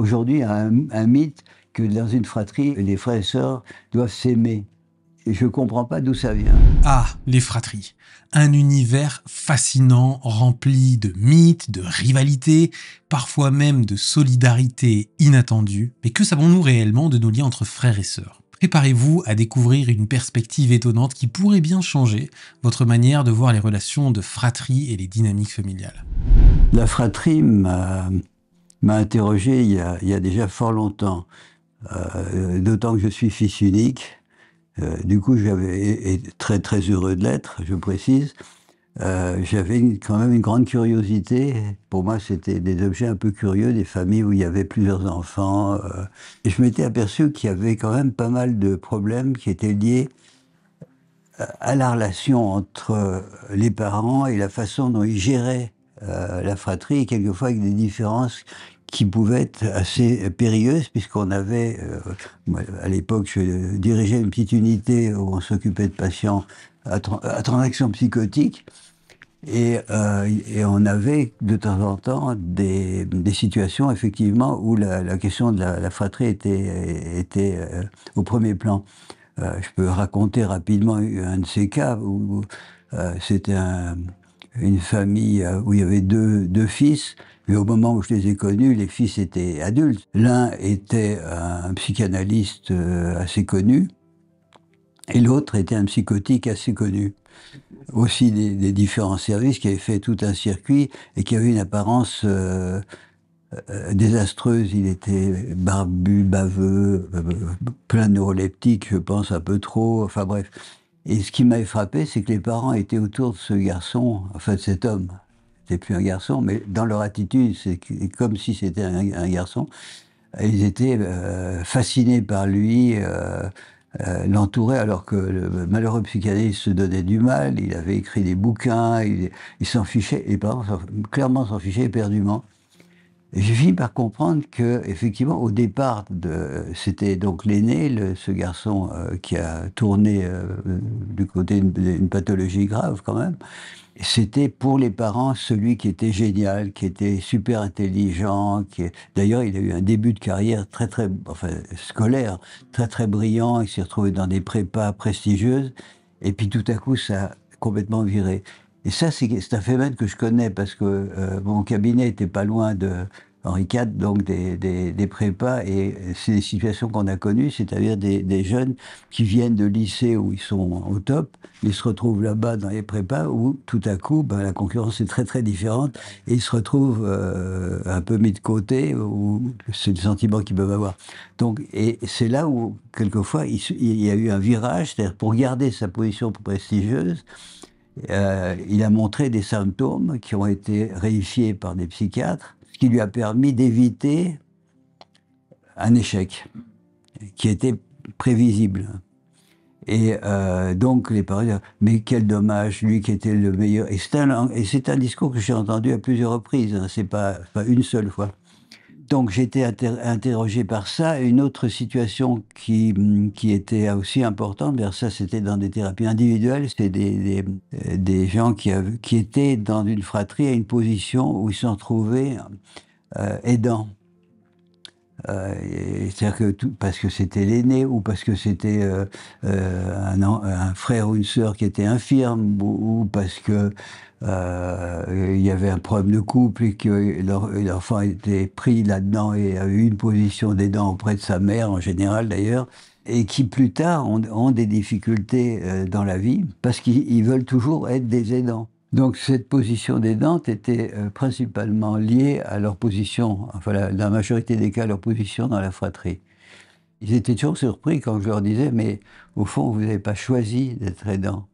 aujourd'hui un, un mythe que dans une fratrie, les frères et sœurs doivent s'aimer. Et je ne comprends pas d'où ça vient. Ah, les fratries. Un univers fascinant, rempli de mythes, de rivalités, parfois même de solidarité inattendue. Mais que savons-nous réellement de nos liens entre frères et sœurs Préparez-vous à découvrir une perspective étonnante qui pourrait bien changer votre manière de voir les relations de fratrie et les dynamiques familiales. La fratrie m'a m'a interrogé il y, a, il y, a, déjà fort longtemps, euh, d'autant que je suis fils unique. Euh, du coup, j'avais très très heureux de l'être, je précise. Euh, j'avais quand même une grande curiosité. Pour moi, c'était des objets un peu curieux, des familles où il y avait plusieurs enfants. et je m'étais aperçu qu'il y avait quand même pas mal de problèmes qui étaient liés à la relation entre les parents et la façon dont ils géraient euh, la fratrie, quelquefois avec des différences qui pouvaient être assez périlleuses, puisqu'on avait, euh, à l'époque, je dirigeais une petite unité où on s'occupait de patients à, transactions psychotiques, euh, et, on avait de temps en temps des, situations, effectivement, où la, question de la, fratrie était au premier plan. je peux raconter rapidement un de ces cas où c'était un une famille euh, où il y avait deux, deux fils, mais au moment où je les ai connus, les fils étaient adultes. L'un était un psychanalyste euh, assez connu, et l'autre était un psychotique assez connu. Aussi des, différents services, qui avaient fait tout un circuit et qui avait une apparence euh, désastreuse. Il était barbu, baveux, plein de neuroleptiques, je pense, un peu trop. Enfin bref, et ce qui m'avait frappé, c'est que les parents étaient autour de ce garçon, enfin de cet homme. C'était plus un garçon, mais dans leur attitude, c'est comme si c'était un, garçon. Ils étaient euh, fascinés par lui, euh, euh, l'entouraient, alors que le malheureux psychanalyste se donnait du mal. Il avait écrit des bouquins, il, s'en fichait. Les parents clairement s'en fichaient éperdument j'ai fini par comprendre que, effectivement, au départ, c'était donc l'aîné, ce garçon euh, qui a tourné euh, du côté d'une pathologie grave quand même. C'était pour les parents celui qui était génial, qui était super intelligent. Qui... D'ailleurs, il a eu un début de carrière très très, scolaire, très très brillant. Il s'est retrouvé dans des prépas prestigieuses. Et puis tout à coup, ça a complètement viré. Et ça, c'est un phénomène que je connais parce que euh, mon cabinet était pas loin de Henri IV, donc des, des, prépas, et c'est des situations qu'on a connues, c'est-à-dire des, des, jeunes qui viennent de lycées où ils sont au top, ils se retrouvent là-bas dans les prépas où tout à coup, ben, la concurrence est très très différente et ils se retrouvent euh, un peu mis de côté, ou c'est le sentiment qu'ils peuvent avoir. Donc, et c'est là où, quelquefois, il, il y a eu un virage, c'est-à-dire pour garder sa position prestigieuse, euh, il a montré des symptômes qui ont été réifiés par des psychiatres, ce qui lui a permis d'éviter un échec qui était prévisible. Et euh, donc les parents mais quel dommage, lui qui était le meilleur. Et c'est un, discours que j'ai entendu à plusieurs reprises, hein. c'est pas une seule fois donc j'étais interrogé par ça. Une autre situation mm, qui, était aussi importante, vers ça c'était dans des thérapies individuelles, c'était des, euh, gens qui, étaient dans une fratrie à une position où ils s'en trouvaient euh, aidants. Euh, c'est-à-dire que parce que c'était l'aîné ou parce que c'était euh, euh, un, frère ou une sœur qui était infirme ou, parce que il y avait un problème de couple et que l'enfant était pris là-dedans et a eu une position d'aidant auprès de sa mère en général d'ailleurs et qui plus tard ont des difficultés dans la vie parce qu'ils veulent toujours être des aidants. Donc cette position des dentes était euh, principalement liée à leur position, enfin dans la, majorité des cas, leur position dans la fratrie. Ils étaient toujours surpris quand je leur disais, mais au fond, vous n'avez pas choisi d'être aidant.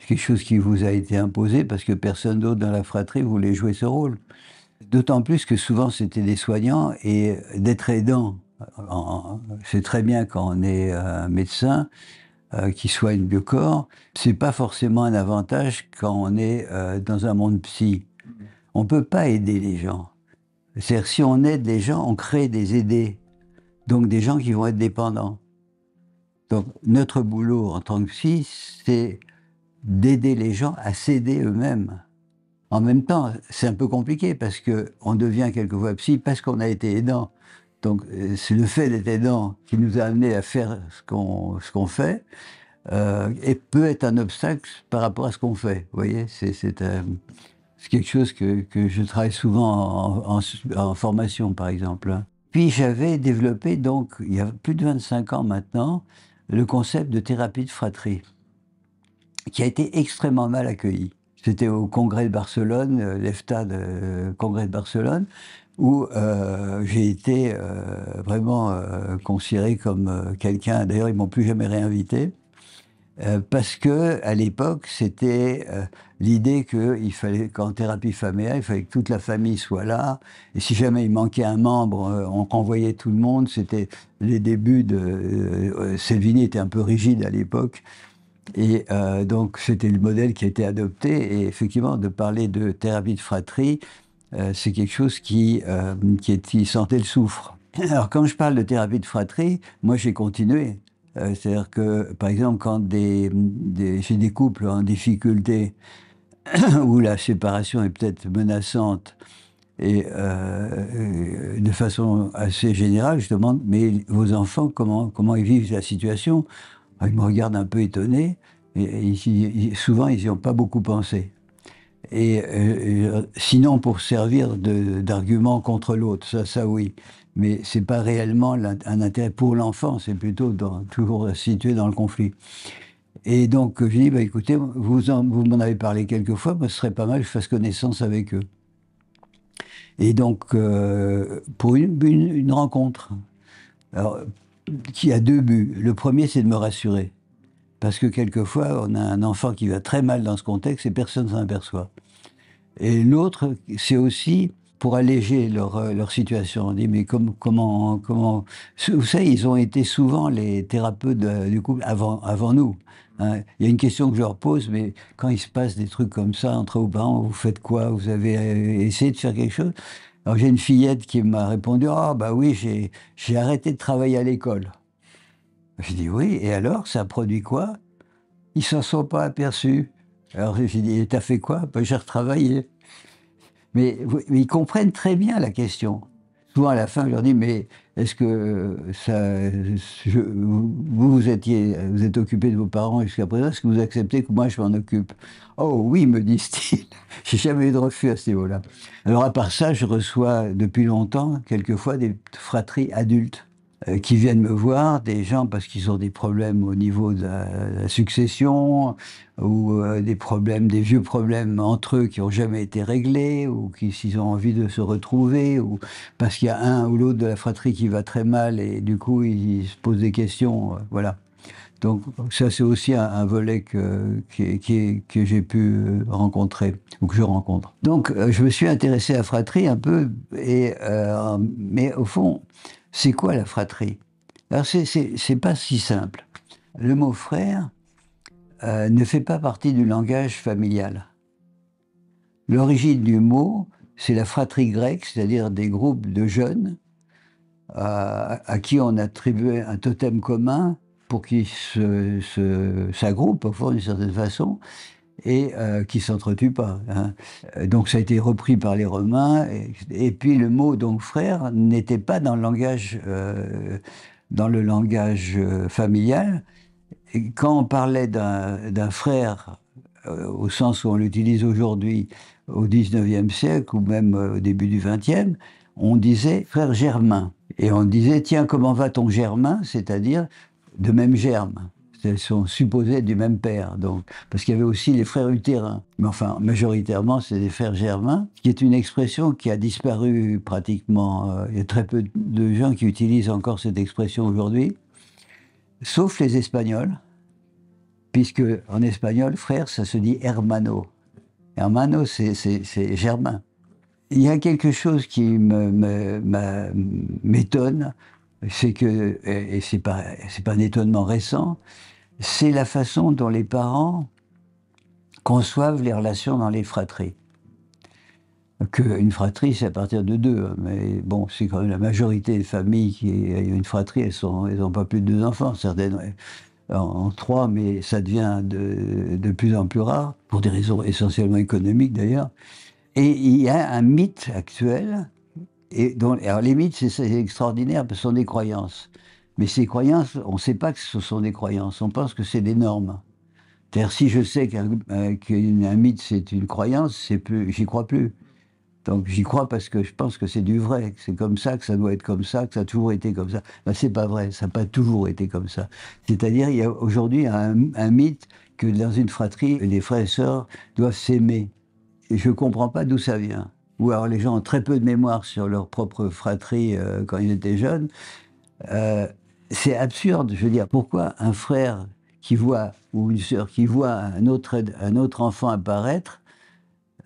C'est quelque chose qui vous a été imposé parce que personne d'autre dans la fratrie voulait jouer ce rôle. D'autant plus que souvent c'était des soignants et d'être aidant. C'est très bien quand on est euh, médecin, euh, qui soit une Biocorps, c'est pas forcément un avantage quand on est euh, dans un monde psy. On peut pas aider les gens. C'est-à-dire, si on aide les gens, on crée des aidés. Donc, des gens qui vont être dépendants. Donc, notre boulot en tant que psy, c'est d'aider les gens à s'aider eux-mêmes. En même temps, c'est un peu compliqué parce que on devient quelquefois psy parce qu'on a été aidant. Donc euh, c'est le fait d'être aidant qui nous a amené à faire ce qu'on fait euh, et peut être un obstacle par rapport à ce qu'on fait. Vous voyez, c'est euh, quelque chose que, je travaille souvent en, en formation, par exemple. Hein. Puis j'avais développé, donc, il y a plus de 25 ans maintenant, le concept de thérapie de fratrie, qui a été extrêmement mal accueilli. C'était au congrès de Barcelone, l'EFTA de congrès de Barcelone, où euh, j'ai été euh, vraiment euh, considéré comme quelqu'un. D'ailleurs, ils m'ont plus jamais réinvité parce que à l'époque, c'était l'idée qu'il fallait qu'en thérapie familiale, il fallait que toute la famille soit là. Et si jamais il manquait un membre, on renvoyait tout le monde. C'était les débuts de Selvini était un peu rigide à l'époque. Et donc, c'était le modèle qui a été adopté. Et effectivement, de parler de thérapie de fratrie, euh, c'est quelque chose qui, euh, est, sentait le souffre. Alors, quand je parle de thérapie de fratrie, moi, j'ai continué. Euh, c'est-à-dire que, par exemple, quand des, j'ai des couples en difficulté, où la séparation est peut-être menaçante, et, de façon assez générale, je demande, mais vos enfants, comment, ils vivent la situation Ils me regardent un peu étonnés et, souvent, ils n'y ont pas beaucoup pensé et euh, euh, sinon pour servir d'argument contre l'autre, ça, ça oui. Mais c'est pas réellement un intérêt pour l'enfant, c'est plutôt toujours situé dans le conflit. Et donc, je dis, bah, écoutez, vous, vous m'en avez parlé quelques fois, bah, ce serait pas mal que je fasse connaissance avec eux. Et donc, euh, pour une, une rencontre, alors, qui a deux buts. Le premier, c'est de me rassurer. Parce que quelquefois, on a un enfant qui va très mal dans ce contexte et personne ne s'en aperçoit. Et l'autre, c'est aussi pour alléger leur, euh, leur, situation. On dit, mais comme, comment, comment... Vous savez, ils ont été souvent les thérapeutes du couple avant, avant nous. Hein. Il y a une question que je leur pose, mais quand il se passe des trucs comme ça, entre vos parents, vous faites quoi Vous avez euh, essayé de faire quelque chose Alors j'ai une fillette qui m'a répondu, ah oh, bah oui, j'ai arrêté de travailler à l'école. Je dis oui, et alors, ça produit quoi Ils s'en sont pas aperçus. Alors j'ai dit, et t'as fait quoi ben, J'ai retravaillé. Mais, ils comprennent très bien la question. Souvent à la fin, je leur dis, mais est-ce que vous, vous, étiez, vous êtes occupé de vos parents jusqu'à présent, est-ce que vous acceptez que moi je m'en occupe Oh oui, me disent-ils. Je n'ai jamais eu de refus à ce niveau-là. Alors à part ça, je reçois depuis longtemps, quelquefois, des fratries adultes euh, qui viennent me voir, des gens parce qu'ils ont des problèmes au niveau de la, succession, ou euh, des problèmes, des vieux problèmes entre eux qui n'ont jamais été réglés, ou qui s'ils ont envie de se retrouver, ou parce qu'il y a un ou l'autre de la fratrie qui va très mal et du coup ils, se posent des questions, euh, voilà. Donc ça c'est aussi un, volet que, que j'ai pu rencontrer ou que je rencontre. Donc je me suis intéressé à fratrie un peu, et, mais au fond, c'est quoi la fratrie Alors, c'est pas si simple. Le mot frère euh, ne fait pas partie du langage familial. L'origine du mot, c'est la fratrie grecque, c'est-à-dire des groupes de jeunes euh, à qui on attribuait un totem commun pour qu'ils se, s'agroupent, d'une certaine façon, et euh, qui s'entretuent pas. Hein. Euh, donc ça a été repris par les Romains. Et, puis le mot donc frère n'était pas dans le langage, euh, dans le langage familial. quand on parlait d'un frère au sens où on l'utilise aujourd'hui au 19e siècle ou même au début du 20e, on disait frère germain. Et on disait, tiens, comment va ton germain C'est-à-dire de même germe elles sont supposées du même père, donc, parce qu'il y avait aussi les frères utérins. Mais enfin, majoritairement, c'est des frères germains, qui est une expression qui a disparu pratiquement. Euh, il y a très peu de gens qui utilisent encore cette expression aujourd'hui, sauf les Espagnols, puisque en espagnol, frère, ça se dit hermano. Hermano, c'est germain. Il y a quelque chose qui m'étonne, c'est que, et c'est pas, c'est pas un étonnement récent, c'est la façon dont les parents conçoivent les relations dans les fratries. Une fratrie, c'est à partir de deux, mais bon, c'est quand même la majorité des familles qui ont une fratrie, elles n'ont pas plus de deux enfants, certaines euh, en, trois, mais ça devient de, plus en plus rare, pour des raisons essentiellement économiques d'ailleurs. Et il y a un mythe actuel, et dont, les mythes, c'est extraordinaire, parce que ce sont des croyances. Mais ces croyances, on ne sait pas que ce sont des croyances, on pense que c'est des normes. C'est-à-dire, si je sais qu'un euh, mythe, c'est une croyance, j'y crois plus. Donc j'y crois parce que je pense que c'est du vrai, que c'est comme ça, que ça doit être comme ça, que ça a toujours été comme ça. ce ben, c'est pas vrai, ça n'a pas toujours été comme ça. C'est-à-dire, il y a aujourd'hui un, mythe que dans une fratrie, les frères et sœurs doivent s'aimer. Et je ne comprends pas d'où ça vient. Ou alors les gens ont très peu de mémoire sur leur propre fratrie euh, quand ils étaient jeunes. Euh, c'est absurde, je veux dire, pourquoi un frère qui voit, ou une sœur qui voit un autre, un autre enfant apparaître,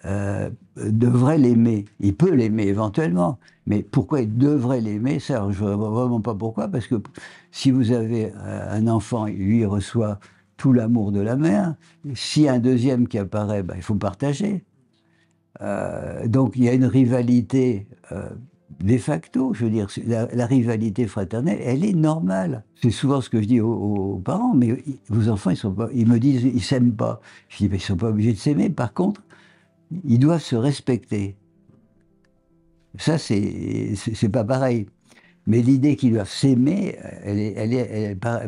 euh, devrait l'aimer. Il peut l'aimer éventuellement, mais pourquoi il devrait l'aimer Ça, je ne vois vraiment pas pourquoi, parce que si vous avez euh, un enfant, lui reçoit tout l'amour de la mère. Si un deuxième qui apparaît, bah, il faut partager. Euh, donc il y a une rivalité de facto, je veux dire, la, rivalité fraternelle, elle est normale. C'est souvent ce que je dis aux, parents, mais vos enfants, ils, sont me disent, ils s'aiment pas. Je dis, mais ils sont pas obligés de s'aimer. Par contre, ils doivent se respecter. Ça, c'est, c'est pas pareil. Mais l'idée qu'ils doivent s'aimer, elle,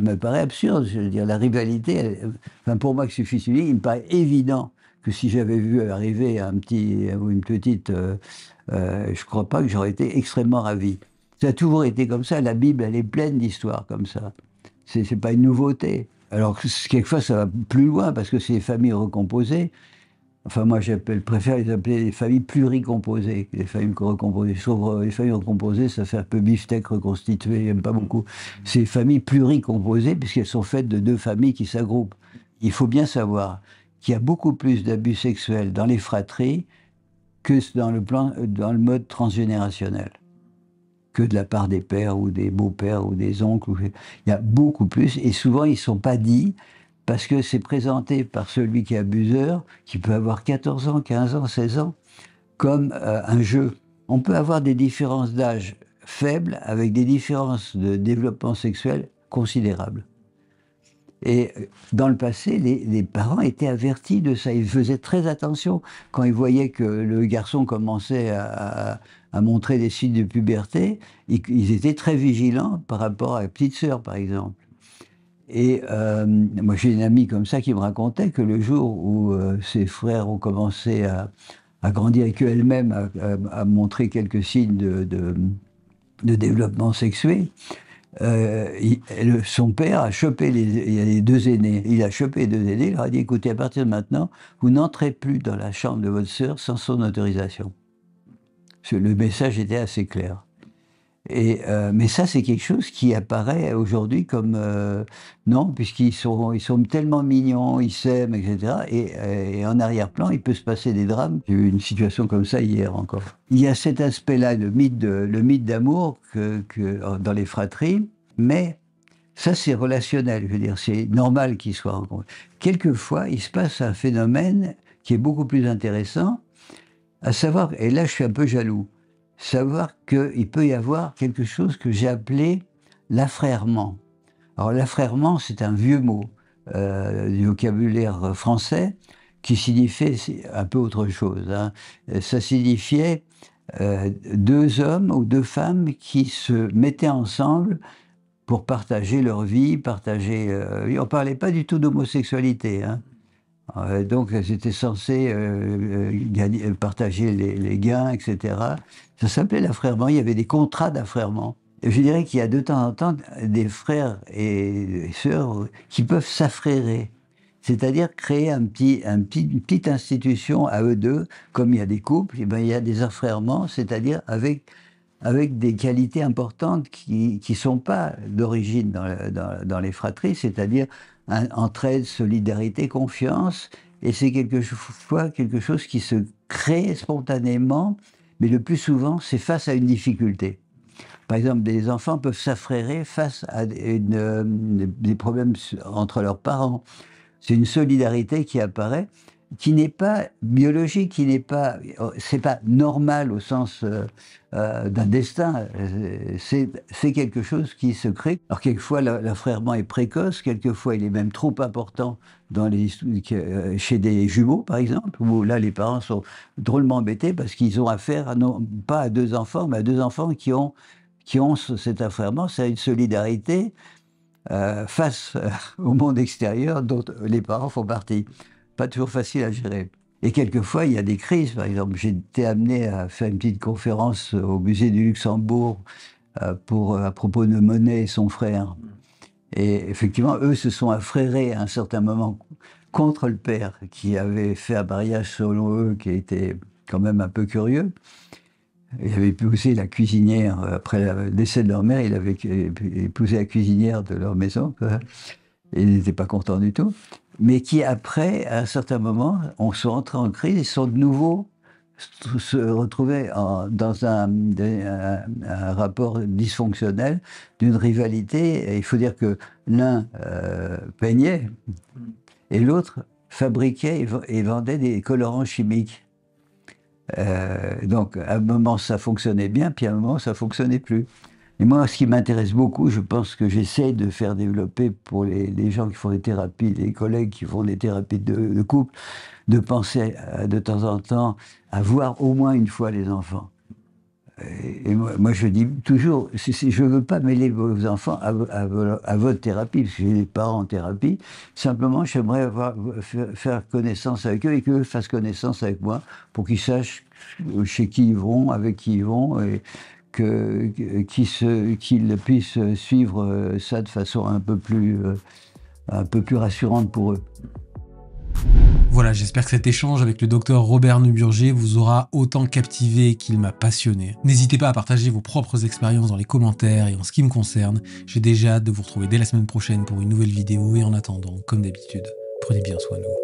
me paraît absurde. Je veux dire, la rivalité, enfin, pour moi qui suis fils il me paraît évident que si j'avais vu arriver un petit une petite, je euh, ne euh, je crois pas que j'aurais été extrêmement ravi. Ça a toujours été comme ça. La Bible, elle est pleine d'histoires comme ça. C'est n'est pas une nouveauté. Alors, quelquefois, ça va plus loin parce que c'est familles recomposées. Enfin, moi, j'appelle, préfère les appeler les familles pluricomposées les familles recomposées. Sauf les familles recomposées, ça fait un peu bifteck reconstitué, j'aime pas beaucoup. C'est familles pluricomposées puisqu'elles sont faites de deux familles qui s'agroupent. Il faut bien savoir qu'il y a beaucoup plus d'abus sexuels dans les fratries que dans le, plan, dans le mode transgénérationnel, que de la part des pères ou des beaux-pères ou des oncles. Il y a beaucoup plus, et souvent ils ne sont pas dits, parce que c'est présenté par celui qui est abuseur, qui peut avoir 14 ans, 15 ans, 16 ans, comme euh, un jeu. On peut avoir des différences d'âge faibles avec des différences de développement sexuel considérables. Et euh, dans le passé, les, parents étaient avertis de ça. Ils faisaient très attention quand ils voyaient que le garçon commençait à, montrer des signes de puberté. Ils, étaient très vigilants par rapport à la petite sœur, par exemple. Et euh, moi, j'ai une amie comme ça qui me racontait que le jour où euh, ses frères ont commencé à, grandir avec eux même à montrer quelques signes de, de développement sexué, euh, son père a chopé les, il y a les deux aînés. Il a chopé les deux aînés, il leur a dit écoutez, à partir de maintenant, vous n'entrez plus dans la chambre de votre sœur sans son autorisation. Le message était assez clair. Euh, mais ça, c'est quelque chose qui apparaît aujourd'hui comme euh, non, puisqu'ils sont, ils sont tellement mignons, ils s'aiment, etc. Euh, et, en arrière-plan, il peut se passer des drames. J'ai eu une situation comme ça hier encore. Il y a cet aspect-là, le mythe, le mythe d'amour que, dans les fratries, mais ça, c'est relationnel. Je veux dire, c'est normal qu'ils soient rencontrés. Quelquefois, il se passe un phénomène qui est beaucoup plus intéressant, à savoir, et là, je suis un peu jaloux savoir qu'il peut y avoir quelque chose que j'ai appelé l'affrèrement. Alors l'affrèrement, c'est un vieux mot euh, du vocabulaire français qui signifiait un peu autre chose. Hein. Ça signifiait euh, deux hommes ou deux femmes qui se mettaient ensemble pour partager leur vie, partager... Euh, on ne parlait pas du tout d'homosexualité. Hein. Euh, donc c'était censé euh, euh, partager les, gains, etc. Ça s'appelait l'affrèrement. Il y avait des contrats d'affrèrement. Je dirais qu'il y a de temps en temps des frères et sœurs qui peuvent s'affrérer c'est-à-dire créer un petit, un petit, une petite institution à eux deux, comme il y a des couples, et eh ben, il y a des affrèrements, c'est-à-dire avec, des qualités importantes qui ne sont pas d'origine dans, dans, les fratries, c'est-à-dire entraide, solidarité, confiance. Et c'est quelquefois quelque chose qui se crée spontanément, mais le plus souvent, c'est face à une difficulté. Par exemple, des enfants peuvent s'affrayer face à euh, des problèmes entre leurs parents. C'est une solidarité qui apparaît qui n'est pas biologique, qui n'est pas, euh, c'est pas normal au sens euh, euh, d'un destin. C'est quelque chose qui se crée. Alors quelquefois l'affrèrement est précoce, quelquefois il est même trop important dans les, chez des jumeaux par exemple, où là les parents sont drôlement embêtés parce qu'ils ont affaire à, non pas à deux enfants, mais à deux enfants qui ont qui ont cet affrèrement, c'est une solidarité face au monde extérieur dont les parents font partie toujours facile à gérer. Et quelquefois, il y a des crises. Par exemple, j'ai été amené à faire une petite conférence euh, au musée du Luxembourg euh, pour, euh, à propos de Monet et son frère. Et effectivement, eux se sont affrérés à un certain moment contre le père, qui avait fait un mariage selon eux, qui était quand même un peu curieux. Il avait épousé la cuisinière, après le décès de leur mère, il avait épousé la cuisinière de leur maison ils n'étaient pas contents du tout, mais qui après, à un certain moment, on sont entrés en crise et sont de nouveau se retrouver dans un, rapport dysfonctionnel d'une rivalité. il faut dire que l'un euh, peignait et l'autre fabriquait et, vendait des colorants chimiques. Euh, donc à un moment ça fonctionnait bien, puis à un moment ça fonctionnait plus. Et moi, ce qui m'intéresse beaucoup, je pense que j'essaie de faire développer pour les, gens qui font des thérapies, les collègues qui font des thérapies de, couple, de penser euh, de temps en temps à voir au moins une fois les enfants. Et, moi, je dis toujours, je ne veux pas mêler vos enfants à, votre thérapie, parce que j'ai des parents en thérapie. Simplement, j'aimerais faire connaissance avec eux et qu'ils fassent connaissance avec moi pour qu'ils sachent chez qui ils vont, avec qui ils vont et qu'ils puissent suivre euh, ça de façon un peu plus, euh, un peu plus rassurante pour eux. Voilà, j'espère que cet échange avec le docteur Robert Nuburger vous aura autant captivé qu'il m'a passionné. N'hésitez pas à partager vos propres expériences dans les commentaires et en ce qui me concerne, j'ai déjà hâte de vous retrouver dès la semaine prochaine pour une nouvelle vidéo et en attendant, comme d'habitude, prenez bien soin de vous.